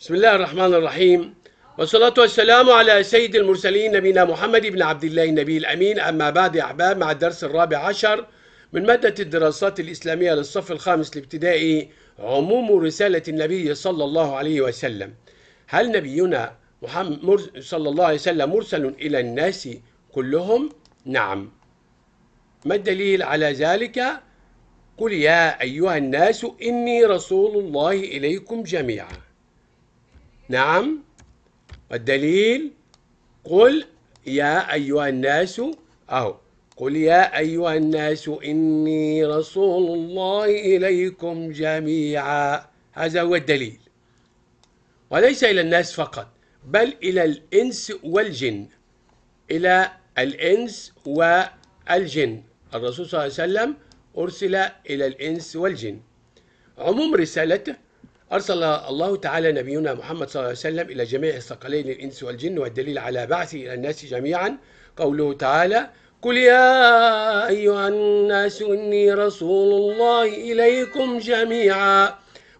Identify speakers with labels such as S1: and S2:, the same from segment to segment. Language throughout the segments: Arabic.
S1: بسم الله الرحمن الرحيم والصلاة والسلام على سيد المرسلين نبينا محمد بن عبد الله النبي الأمين أما بعد يا أحباب مع الدرس الرابع عشر من مادة الدراسات الإسلامية للصف الخامس الابتدائي عموم رسالة النبي صلى الله عليه وسلم هل نبينا محمد صلى الله عليه وسلم مرسل إلى الناس كلهم؟ نعم ما الدليل على ذلك؟ قل يا أيها الناس إني رسول الله إليكم جميعاً نعم والدليل قل يا أيها الناس أهو قل يا أيها الناس إني رسول الله إليكم جميعا هذا هو الدليل وليس إلى الناس فقط بل إلى الإنس والجن إلى الإنس والجن الرسول صلى الله عليه وسلم أرسل إلى الإنس والجن عموم رسالته أرسل الله تعالى نبينا محمد صلى الله عليه وسلم إلى جميع الثقلين الإنس والجن والدليل على بعثه إلى الناس جميعا قوله تعالى قل يا أيها الناس إني رسول الله إليكم جميعا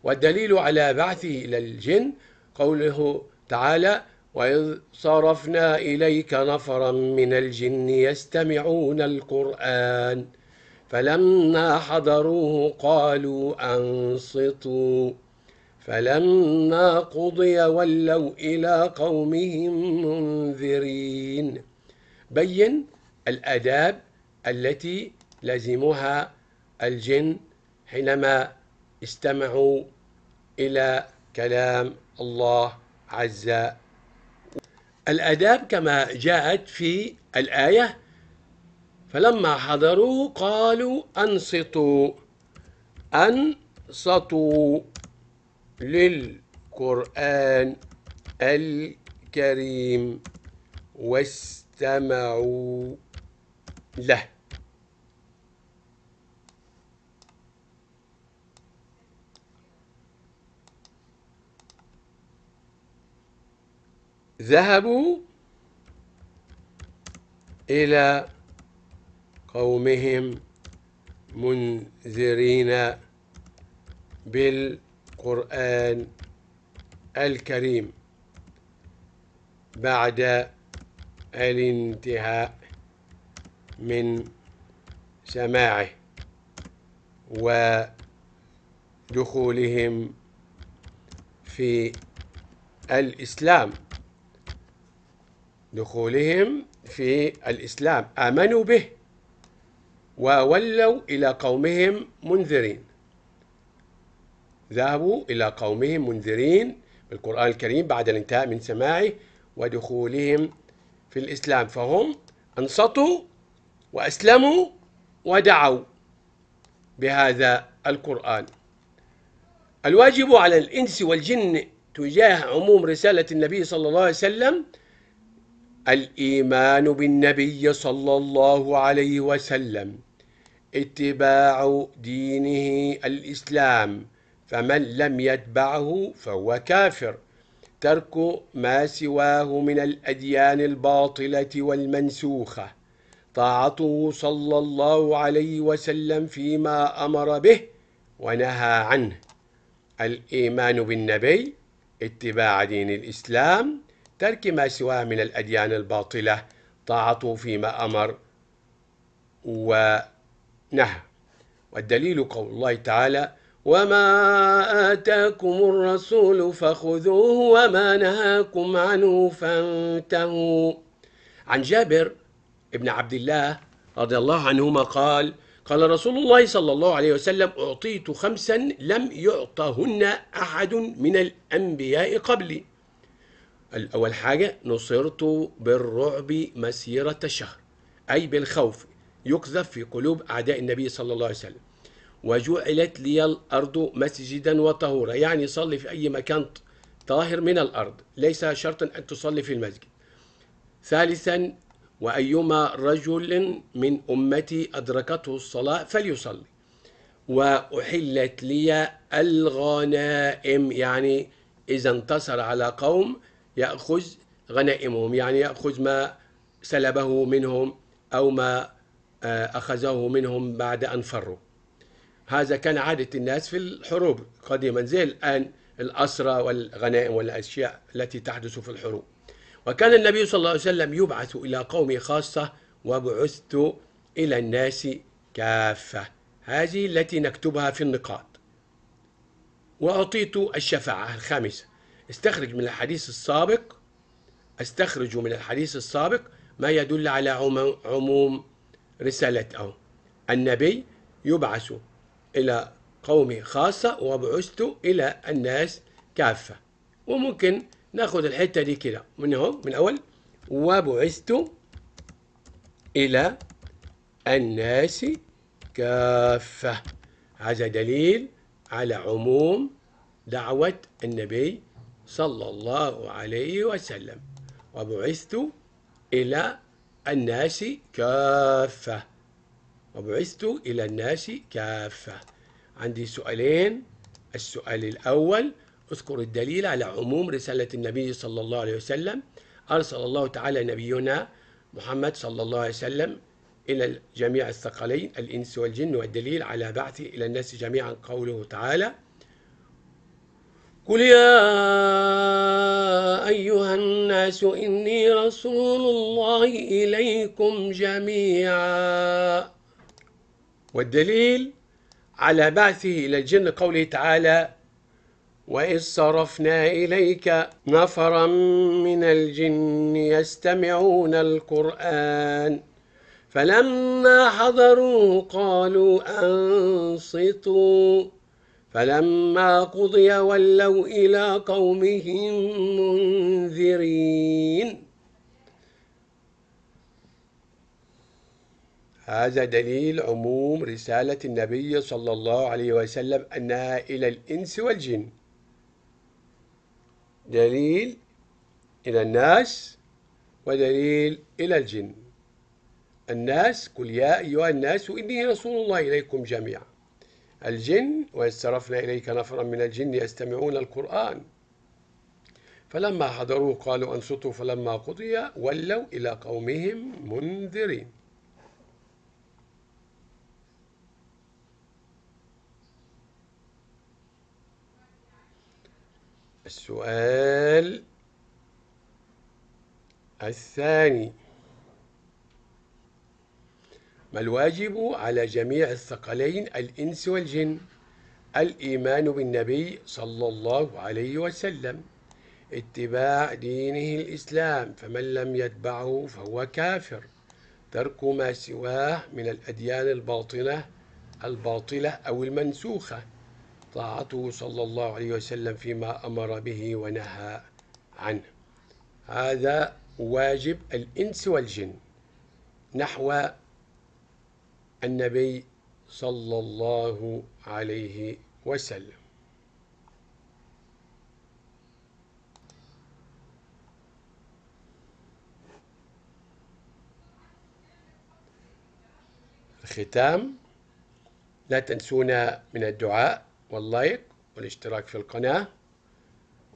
S1: والدليل على بعثه إلى الجن قوله تعالى وإذ صرفنا إليك نفرا من الجن يستمعون القرآن فلما حضروه قالوا أنصتوا فلما قضي ولوا إلى قومهم منذرين بين الآداب التي لزمها الجن حينما استمعوا إلى كلام الله عز وجل الآداب كما جاءت في الآية فلما حضروا قالوا أنصتوا أنصتوا للقرآن الكريم واستمعوا له ذهبوا إلى قومهم منذرين بال القرآن الكريم بعد الانتهاء من سماعه ودخولهم في الإسلام دخولهم في الإسلام آمنوا به وولوا إلى قومهم منذرين ذهبوا إلى قومهم منذرين بالقرآن الكريم بعد الانتهاء من سماعه ودخولهم في الإسلام فهم أنصتوا وأسلموا ودعوا بهذا القرآن الواجب على الإنس والجن تجاه عموم رسالة النبي صلى الله عليه وسلم الإيمان بالنبي صلى الله عليه وسلم اتباع دينه الإسلام فمن لم يتبعه فهو كافر ترك ما سواه من الأديان الباطلة والمنسوخة طاعته صلى الله عليه وسلم فيما أمر به ونهى عنه الإيمان بالنبي اتباع دين الإسلام ترك ما سواه من الأديان الباطلة طاعته فيما أمر ونهى والدليل قول الله تعالى وما آتاكم الرسول فخذوه وما نهاكم عنه فانتهوا عن جابر ابن عبد الله رضي الله عنهما قال قال رسول الله صلى الله عليه وسلم أعطيت خمسا لم يعطهن أحد من الأنبياء قبلي الأول حاجة نصرت بالرعب مسيرة شهر أي بالخوف يقذف في قلوب أعداء النبي صلى الله عليه وسلم وجعلت لي الأرض مسجدا وطهورا يعني صلي في أي مكان طاهر من الأرض ليس شرطا أن تصلي في المسجد ثالثا وأيما رجل من أمتي أدركته الصلاة فليصلي وأحلت لي الغنائم يعني إذا انتصر على قوم يأخذ غنائمهم يعني يأخذ ما سلبه منهم أو ما آه، أخذه منهم بعد أن فروا هذا كان عادة الناس في الحروب قديما زي الآن الأسرى والغنائم والأشياء التي تحدث في الحروب وكان النبي صلى الله عليه وسلم يبعث إلى قومه خاصة وبعثت إلى الناس كافة هذه التي نكتبها في النقاط وأعطيت الشفاعة الخامسة استخرج من الحديث السابق استخرج من الحديث السابق ما يدل على عموم رسالته النبي يبعث إلى قومي خاصة وبعثت إلى الناس كافة وممكن ناخذ الحتة دي كده من هون من أول وبعثت إلى الناس كافة هذا دليل على عموم دعوة النبي صلى الله عليه وسلم وبعثت إلى الناس كافة وبعثت إلى الناس كافة عندي سؤالين السؤال الأول اذكر الدليل على عموم رسالة النبي صلى الله عليه وسلم أرسل الله تعالى نبينا محمد صلى الله عليه وسلم إلى جميع الثقلين الإنس والجن والدليل على بعثه إلى الناس جميعا قوله تعالى قل يا أيها الناس إني رسول الله إليكم جميعا والدليل على بعثه إلى الجن قوله تعالى وإذ صرفنا إليك نفرا من الجن يستمعون القرآن فلما حضروا قالوا أنصتوا فلما قضي ولوا إلى قومهم منذرين هذا دليل عموم رسالة النبي صلى الله عليه وسلم أنها إلى الإنس والجن دليل إلى الناس ودليل إلى الجن الناس قل يا أيها الناس إني رسول الله إليكم جميعا الجن ويسترفنا إليك نفرا من الجن يستمعون القرآن فلما حضروه قالوا أنصتوا فلما قضي ولوا إلى قومهم منذرين السؤال الثاني ما الواجب على جميع الثقلين الإنس والجن الإيمان بالنبي صلى الله عليه وسلم اتباع دينه الإسلام فمن لم يتبعه فهو كافر ترك ما سواه من الأديان الباطنة الباطلة أو المنسوخة طاعته صلى الله عليه وسلم فيما أمر به ونهى عنه هذا واجب الإنس والجن نحو النبي صلى الله عليه وسلم الختام لا تنسونا من الدعاء واللايك والاشتراك في القناة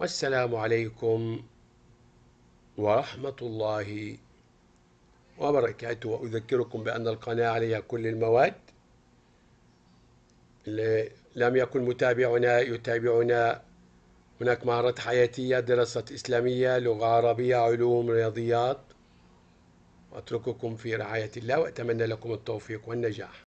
S1: والسلام عليكم ورحمة الله وبركاته وأذكركم بأن القناة عليها كل المواد لم يكن متابعنا يتابعنا هناك مهارات حياتية دراسة إسلامية لغة عربية علوم رياضيات وأترككم في رعاية الله وأتمنى لكم التوفيق والنجاح